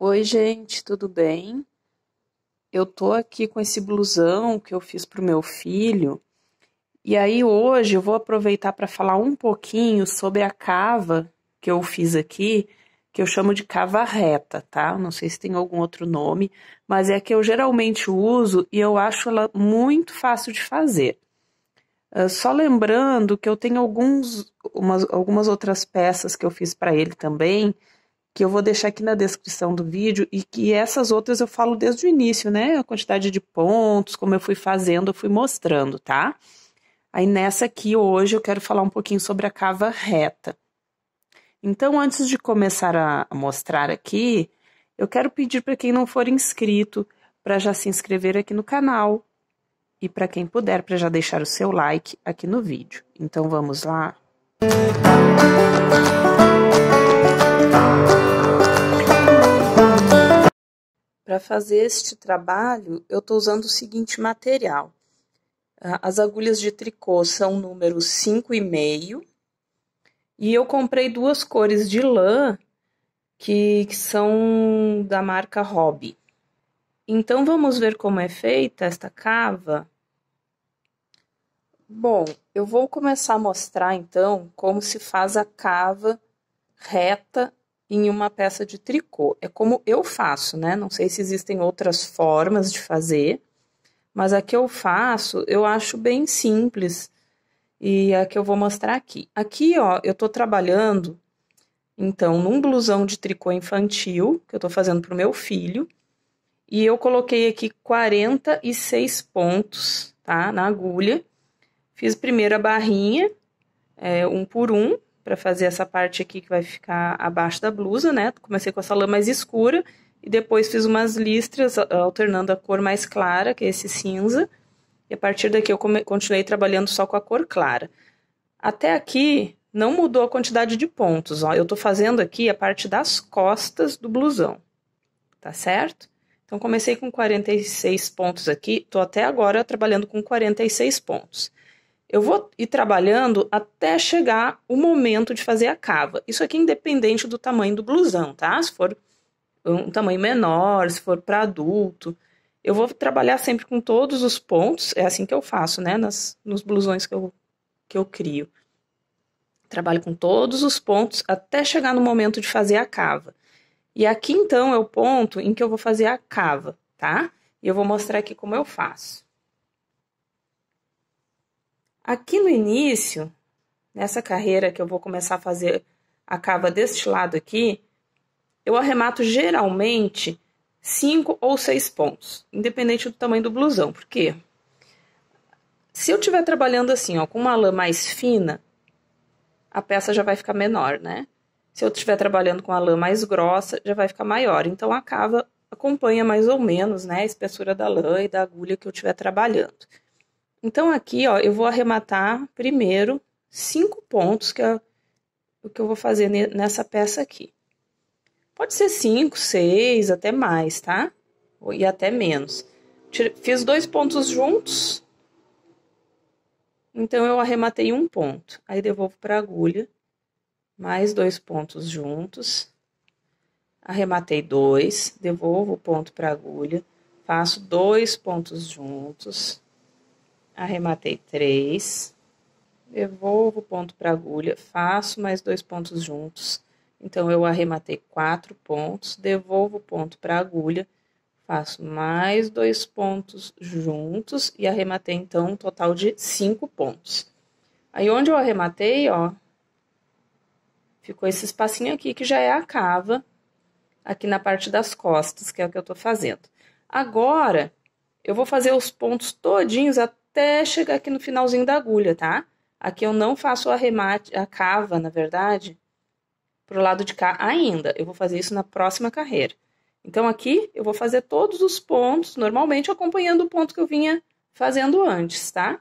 Oi, gente, tudo bem? Eu tô aqui com esse blusão que eu fiz pro meu filho. E aí hoje eu vou aproveitar para falar um pouquinho sobre a cava que eu fiz aqui, que eu chamo de cava reta, tá? Não sei se tem algum outro nome, mas é a que eu geralmente uso e eu acho ela muito fácil de fazer. Uh, só lembrando que eu tenho alguns, umas, algumas outras peças que eu fiz para ele também, que eu vou deixar aqui na descrição do vídeo e que essas outras eu falo desde o início, né? A quantidade de pontos, como eu fui fazendo, eu fui mostrando, tá? Aí nessa aqui hoje eu quero falar um pouquinho sobre a cava reta. Então, antes de começar a mostrar aqui, eu quero pedir para quem não for inscrito para já se inscrever aqui no canal e para quem puder para já deixar o seu like aqui no vídeo. Então vamos lá. Música para fazer este trabalho, eu estou usando o seguinte material. Ah, as agulhas de tricô são número 5,5 e eu comprei duas cores de lã que, que são da marca Hobby. Então vamos ver como é feita esta cava. Bom, eu vou começar a mostrar então como se faz a cava reta em uma peça de tricô. É como eu faço, né? Não sei se existem outras formas de fazer, mas a que eu faço eu acho bem simples e a que eu vou mostrar aqui. Aqui, ó, eu tô trabalhando então num blusão de tricô infantil que eu tô fazendo pro meu filho e eu coloquei aqui 46 pontos, tá? Na agulha. Fiz primeiro a barrinha, é, um por um, para fazer essa parte aqui que vai ficar abaixo da blusa, né? Comecei com essa lã mais escura e depois fiz umas listras alternando a cor mais clara, que é esse cinza. E a partir daqui eu continuei trabalhando só com a cor clara. Até aqui não mudou a quantidade de pontos, ó. Eu tô fazendo aqui a parte das costas do blusão, tá certo? Então comecei com 46 pontos aqui, tô até agora trabalhando com 46 pontos. Eu vou ir trabalhando até chegar o momento de fazer a cava. Isso aqui é independente do tamanho do blusão, tá? Se for um tamanho menor, se for para adulto, eu vou trabalhar sempre com todos os pontos. É assim que eu faço, né? Nas, nos blusões que eu, que eu crio. Trabalho com todos os pontos até chegar no momento de fazer a cava. E aqui então é o ponto em que eu vou fazer a cava, tá? E eu vou mostrar aqui como eu faço. Aqui no início, nessa carreira que eu vou começar a fazer a cava deste lado aqui, eu arremato geralmente cinco ou seis pontos, independente do tamanho do blusão. Por quê? Se eu estiver trabalhando assim, ó, com uma lã mais fina, a peça já vai ficar menor, né? Se eu estiver trabalhando com a lã mais grossa, já vai ficar maior. Então, a cava acompanha mais ou menos, né, a espessura da lã e da agulha que eu estiver trabalhando. Então aqui, ó, eu vou arrematar primeiro cinco pontos que é o que eu vou fazer nessa peça aqui. Pode ser cinco, seis, até mais, tá? E até menos. Fiz dois pontos juntos. Então, eu arrematei um ponto. Aí, devolvo para agulha. Mais dois pontos juntos. Arrematei dois. Devolvo o ponto para agulha. Faço dois pontos juntos arrematei três, devolvo o ponto para agulha, faço mais dois pontos juntos. Então, eu arrematei quatro pontos, devolvo o ponto para agulha, faço mais dois pontos juntos e arrematei, então, um total de cinco pontos. Aí, onde eu arrematei, ó, ficou esse espacinho aqui que já é a cava, aqui na parte das costas, que é o que eu tô fazendo. Agora, eu vou fazer os pontos todinhos até chegar aqui no finalzinho da agulha, tá? Aqui eu não faço o arremate, a cava, na verdade, pro lado de cá ainda. Eu vou fazer isso na próxima carreira. Então, aqui eu vou fazer todos os pontos, normalmente acompanhando o ponto que eu vinha fazendo antes, tá?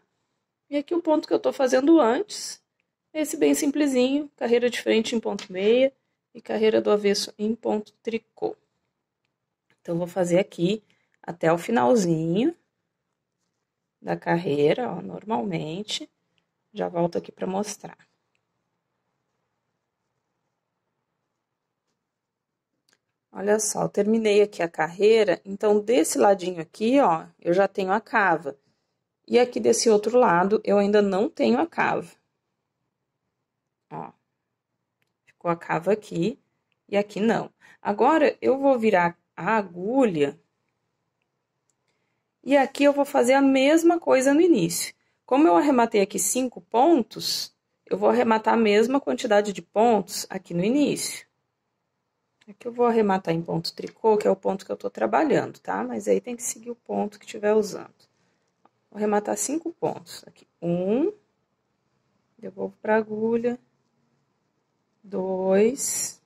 E aqui o ponto que eu tô fazendo antes, esse bem simplesinho, carreira de frente em ponto meia e carreira do avesso em ponto tricô. Então, vou fazer aqui até o finalzinho da carreira, ó, normalmente. Já volto aqui para mostrar. Olha só, terminei aqui a carreira, então desse ladinho aqui, ó, eu já tenho a cava. E aqui desse outro lado, eu ainda não tenho a cava. Ó, ficou a cava aqui e aqui não. Agora, eu vou virar a agulha e aqui eu vou fazer a mesma coisa no início. Como eu arrematei aqui cinco pontos, eu vou arrematar a mesma quantidade de pontos aqui no início. Aqui eu vou arrematar em ponto tricô, que é o ponto que eu tô trabalhando, tá? Mas aí tem que seguir o ponto que estiver usando. Vou arrematar cinco pontos. Aqui, um, devolvo pra agulha, dois,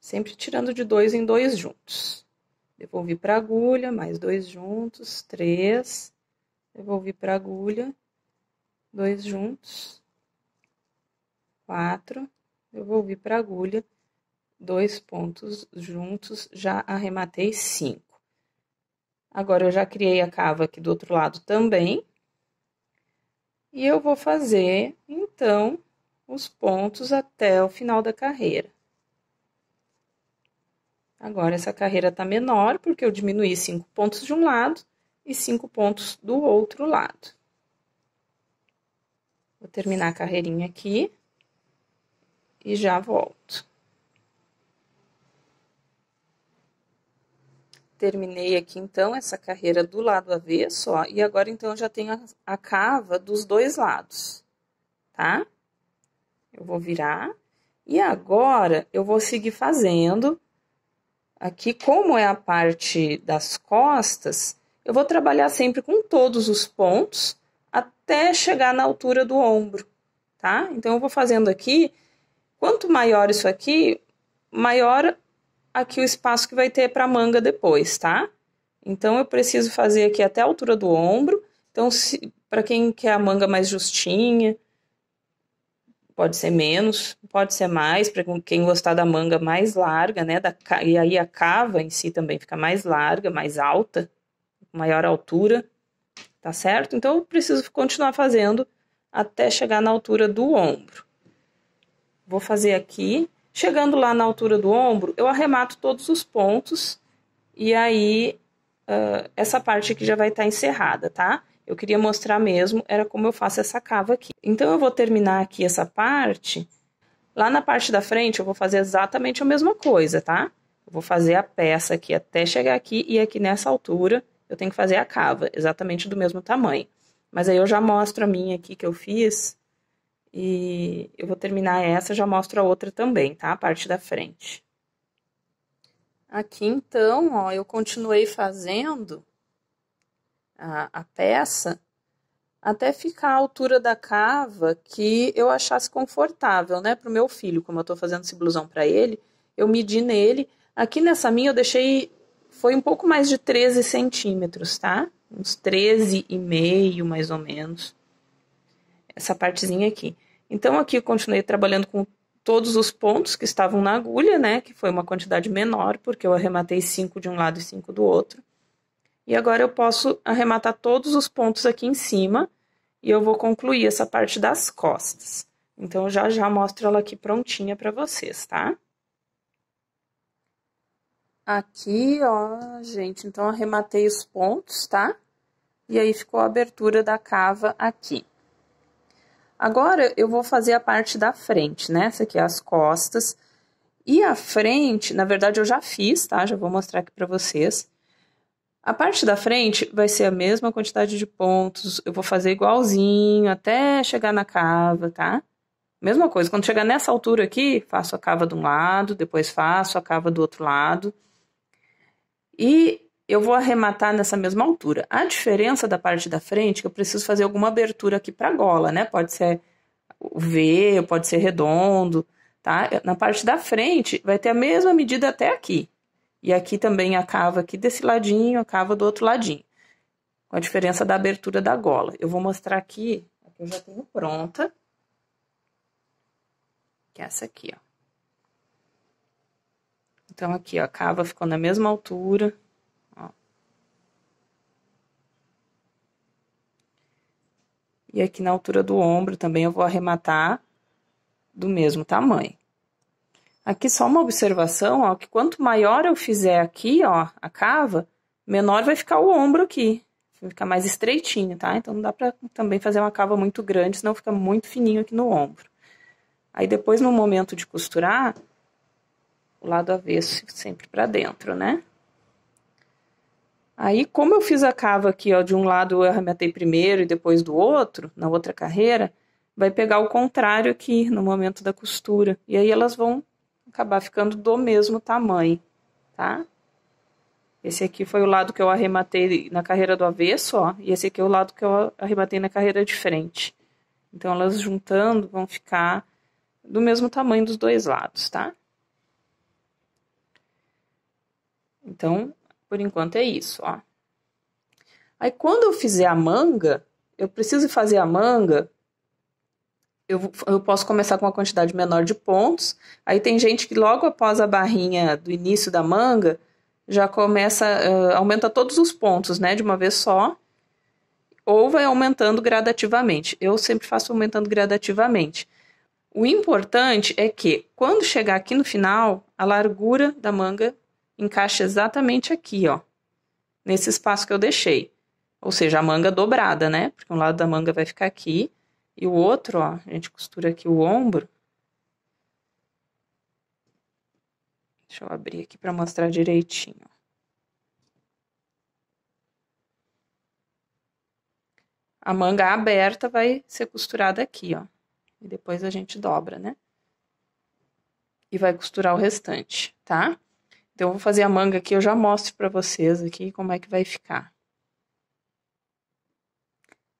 sempre tirando de dois em dois juntos. Devolvi para agulha, mais dois juntos, três. Devolvi para agulha, dois juntos, quatro. Devolvi para agulha, dois pontos juntos, já arrematei cinco. Agora, eu já criei a cava aqui do outro lado também. E eu vou fazer, então, os pontos até o final da carreira. Agora essa carreira está menor porque eu diminuí cinco pontos de um lado e cinco pontos do outro lado. Vou terminar a carreirinha aqui e já volto. Terminei aqui, então, essa carreira do lado avesso, ó, e agora, então, já tenho a, a cava dos dois lados, tá? Eu vou virar, e agora, eu vou seguir fazendo Aqui, como é a parte das costas, eu vou trabalhar sempre com todos os pontos até chegar na altura do ombro, tá? Então, eu vou fazendo aqui, quanto maior isso aqui, maior aqui o espaço que vai ter para manga depois, tá? Então, eu preciso fazer aqui até a altura do ombro. Então, para quem quer a manga mais justinha, Pode ser menos, pode ser mais, para quem gostar da manga mais larga, né? Da, e aí a cava em si também fica mais larga, mais alta, maior altura, tá certo? Então eu preciso continuar fazendo até chegar na altura do ombro. Vou fazer aqui. Chegando lá na altura do ombro, eu arremato todos os pontos e aí uh, essa parte aqui já vai estar tá encerrada, tá? Eu queria mostrar mesmo, era como eu faço essa cava aqui. Então, eu vou terminar aqui essa parte. Lá na parte da frente, eu vou fazer exatamente a mesma coisa, tá? Eu vou fazer a peça aqui até chegar aqui, e aqui nessa altura, eu tenho que fazer a cava, exatamente do mesmo tamanho. Mas aí eu já mostro a minha aqui que eu fiz, e eu vou terminar essa, já mostro a outra também, tá? A parte da frente. Aqui, então, ó, eu continuei fazendo a, a peça até ficar a altura da cava que eu achasse confortável, né, para o meu filho, como eu estou fazendo esse blusão para ele, eu medi nele. Aqui nessa minha eu deixei, foi um pouco mais de 13 centímetros, tá? Uns 13 e meio, mais ou menos, essa partezinha aqui. Então, aqui eu continuei trabalhando com todos os pontos que estavam na agulha, né, que foi uma quantidade menor, porque eu arrematei cinco de um lado e cinco do outro. E agora eu posso arrematar todos os pontos aqui em cima e eu vou concluir essa parte das costas. Então, já já mostro ela aqui prontinha para vocês, tá? Aqui, ó, gente, então arrematei os pontos, tá? E aí ficou a abertura da cava aqui. Agora, eu vou fazer a parte da frente, né? Essa aqui é as costas. E a frente, na verdade, eu já fiz, tá? Já vou mostrar aqui para vocês. A parte da frente vai ser a mesma quantidade de pontos, eu vou fazer igualzinho até chegar na cava, tá? Mesma coisa, quando chegar nessa altura aqui, faço a cava de um lado, depois faço a cava do outro lado. E eu vou arrematar nessa mesma altura. A diferença da parte da frente, é que eu preciso fazer alguma abertura aqui para gola, né? Pode ser V, pode ser redondo, tá? Na parte da frente, vai ter a mesma medida até aqui. E aqui também a cava aqui desse ladinho, a cava do outro ladinho. Com a diferença da abertura da gola. Eu vou mostrar aqui, aqui que eu já tenho pronta. Que é essa aqui, ó. Então, aqui, ó, a cava ficou na mesma altura, ó. E aqui na altura do ombro também eu vou arrematar do mesmo tamanho. Aqui só uma observação, ó, que quanto maior eu fizer aqui, ó, a cava, menor vai ficar o ombro aqui. Vai ficar mais estreitinho, tá? Então não dá pra também fazer uma cava muito grande, senão fica muito fininho aqui no ombro. Aí depois, no momento de costurar, o lado avesso sempre pra dentro, né? Aí, como eu fiz a cava aqui, ó, de um lado eu arremetei primeiro e depois do outro, na outra carreira, vai pegar o contrário aqui no momento da costura. E aí elas vão acabar ficando do mesmo tamanho, tá? Esse aqui foi o lado que eu arrematei na carreira do avesso, ó, e esse aqui é o lado que eu arrematei na carreira de frente. Então, elas juntando vão ficar do mesmo tamanho dos dois lados, tá? Então, por enquanto é isso, ó. Aí, quando eu fizer a manga, eu preciso fazer a manga eu, eu posso começar com uma quantidade menor de pontos. Aí tem gente que logo após a barrinha do início da manga já começa, uh, aumenta todos os pontos, né, de uma vez só, ou vai aumentando gradativamente. Eu sempre faço aumentando gradativamente. O importante é que quando chegar aqui no final, a largura da manga encaixa exatamente aqui, ó, nesse espaço que eu deixei. Ou seja, a manga dobrada, né? Porque um lado da manga vai ficar aqui e o outro, ó, a gente costura aqui o ombro. Deixa eu abrir aqui para mostrar direitinho. A manga aberta vai ser costurada aqui, ó. E depois a gente dobra, né? E vai costurar o restante, tá? Então, eu vou fazer a manga aqui, eu já mostro para vocês aqui como é que vai ficar.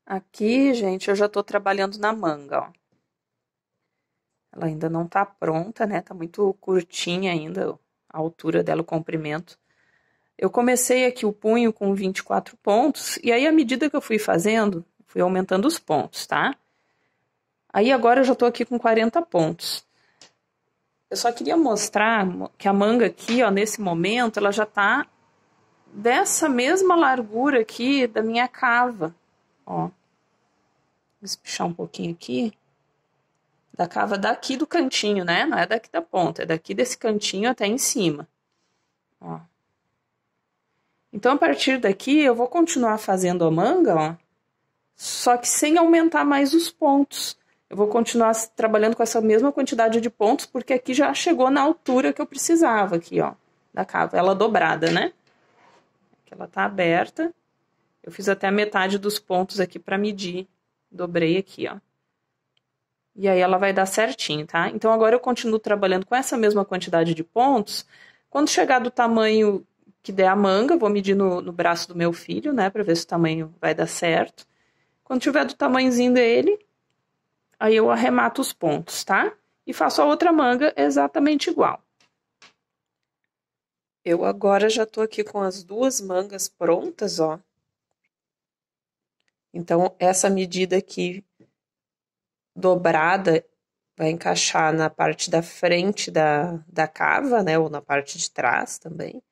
Aqui, gente, eu já tô trabalhando na manga, ó. Ela ainda não tá pronta, né? Tá muito curtinha ainda a altura dela, o comprimento. Eu comecei aqui o punho com 24 pontos, e aí à medida que eu fui fazendo, fui aumentando os pontos, tá? Aí agora eu já tô aqui com 40 pontos. Eu só queria mostrar que a manga aqui, ó, nesse momento, ela já tá dessa mesma largura aqui da minha cava. Ó. vou Espichar um pouquinho aqui. Da cava daqui do cantinho, né? Não é daqui da ponta, é daqui desse cantinho até em cima. Ó. Então, a partir daqui, eu vou continuar fazendo a manga, ó. Só que sem aumentar mais os pontos. Eu vou continuar trabalhando com essa mesma quantidade de pontos, porque aqui já chegou na altura que eu precisava aqui, ó, da cava. Ela dobrada, né? Aqui ela tá aberta. Eu fiz até a metade dos pontos aqui para medir. Dobrei aqui, ó. E aí ela vai dar certinho, tá? Então agora eu continuo trabalhando com essa mesma quantidade de pontos. Quando chegar do tamanho que der a manga, vou medir no, no braço do meu filho, né? Para ver se o tamanho vai dar certo. Quando tiver do tamanhozinho dele, aí eu arremato os pontos, tá? E faço a outra manga exatamente igual. Eu agora já tô aqui com as duas mangas prontas, ó. Então, essa medida aqui dobrada vai encaixar na parte da frente da, da cava, né? Ou na parte de trás também,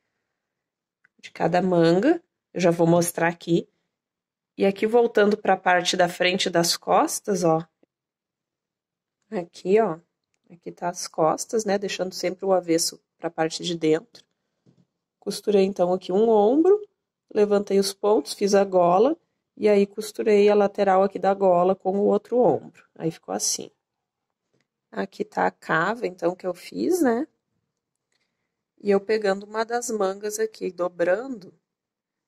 de cada manga. Eu já vou mostrar aqui. E aqui, voltando para a parte da frente das costas, ó. Aqui, ó. Aqui tá as costas, né? Deixando sempre o avesso para a parte de dentro. Costurei, então, aqui um ombro. Levantei os pontos, fiz a gola e aí costurei a lateral aqui da gola com o outro ombro. Aí ficou assim. Aqui tá a cava, então, que eu fiz, né? E eu pegando uma das mangas aqui, dobrando,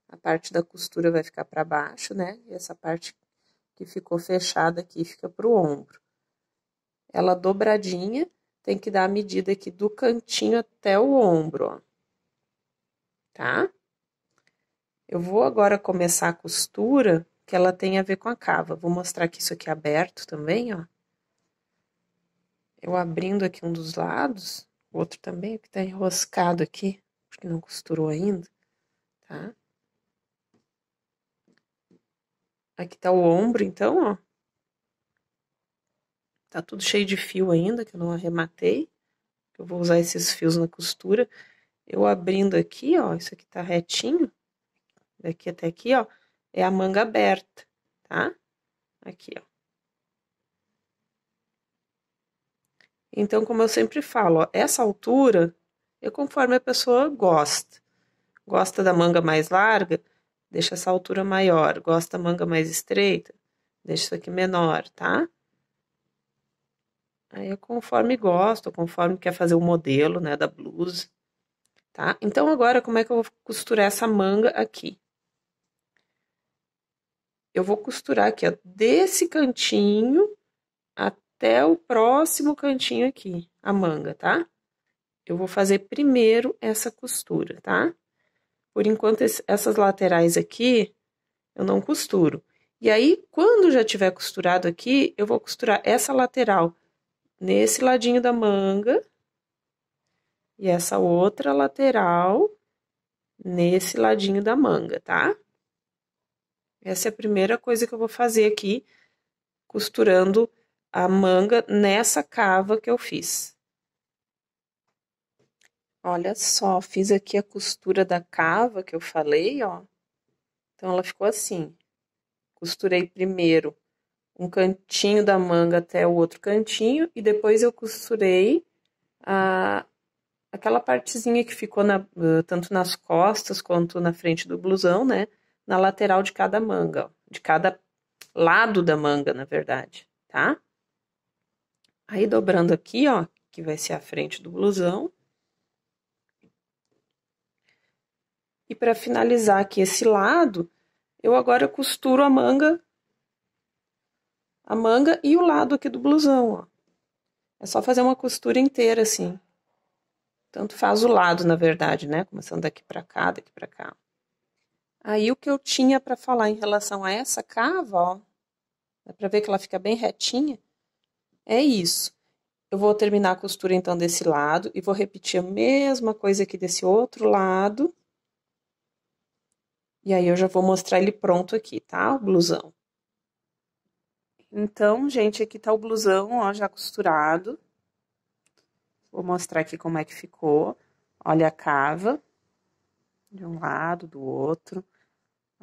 a parte da costura vai ficar para baixo, né? E essa parte que ficou fechada aqui fica pro ombro. Ela dobradinha, tem que dar a medida aqui do cantinho até o ombro, ó. Tá? Eu vou agora começar a costura que ela tem a ver com a cava. Vou mostrar aqui isso aqui aberto também, ó. Eu abrindo aqui um dos lados, o outro também, que tá enroscado aqui, porque não costurou ainda, tá? Aqui tá o ombro, então, ó. Tá tudo cheio de fio ainda, que eu não arrematei. Eu vou usar esses fios na costura. Eu abrindo aqui, ó, isso aqui tá retinho daqui até aqui, ó, é a manga aberta, tá? Aqui, ó. Então, como eu sempre falo, ó, essa altura é conforme a pessoa gosta. Gosta da manga mais larga, deixa essa altura maior. Gosta da manga mais estreita, deixa isso aqui menor, tá? Aí é conforme gosta, conforme quer fazer o modelo, né, da blusa, tá? Então, agora, como é que eu vou costurar essa manga aqui? eu vou costurar aqui, ó, desse cantinho até o próximo cantinho aqui, a manga, tá? Eu vou fazer primeiro essa costura, tá? Por enquanto, essas laterais aqui, eu não costuro. E aí, quando já tiver costurado aqui, eu vou costurar essa lateral nesse ladinho da manga. E essa outra lateral nesse ladinho da manga, tá? Essa é a primeira coisa que eu vou fazer aqui, costurando a manga nessa cava que eu fiz. Olha só, fiz aqui a costura da cava que eu falei, ó. Então, ela ficou assim. Costurei primeiro um cantinho da manga até o outro cantinho e depois eu costurei a, aquela partezinha que ficou na, tanto nas costas quanto na frente do blusão, né? na lateral de cada manga, de cada lado da manga, na verdade, tá? Aí dobrando aqui, ó, que vai ser a frente do blusão. E para finalizar aqui esse lado, eu agora costuro a manga a manga e o lado aqui do blusão, ó. É só fazer uma costura inteira assim. Tanto faz o lado, na verdade, né? Começando daqui para cá, daqui para cá. Aí o que eu tinha para falar em relação a essa cava, ó, dá para ver que ela fica bem retinha, é isso. Eu vou terminar a costura então desse lado e vou repetir a mesma coisa aqui desse outro lado. E aí eu já vou mostrar ele pronto aqui, tá? O blusão. Então, gente, aqui tá o blusão, ó, já costurado. Vou mostrar aqui como é que ficou. Olha a cava de um lado, do outro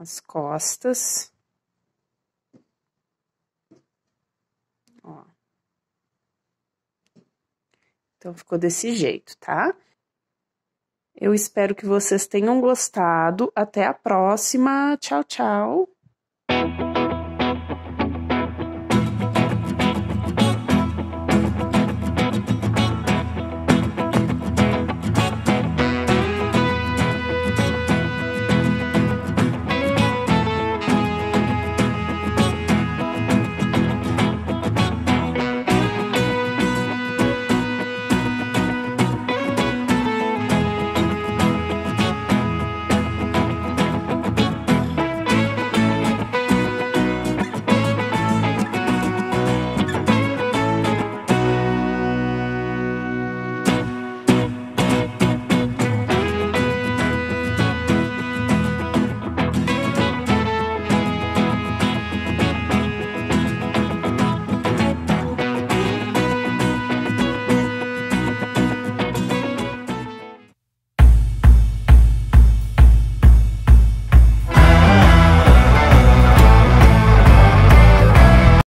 as costas. Ó. Então, ficou desse jeito, tá? Eu espero que vocês tenham gostado. Até a próxima. Tchau, tchau.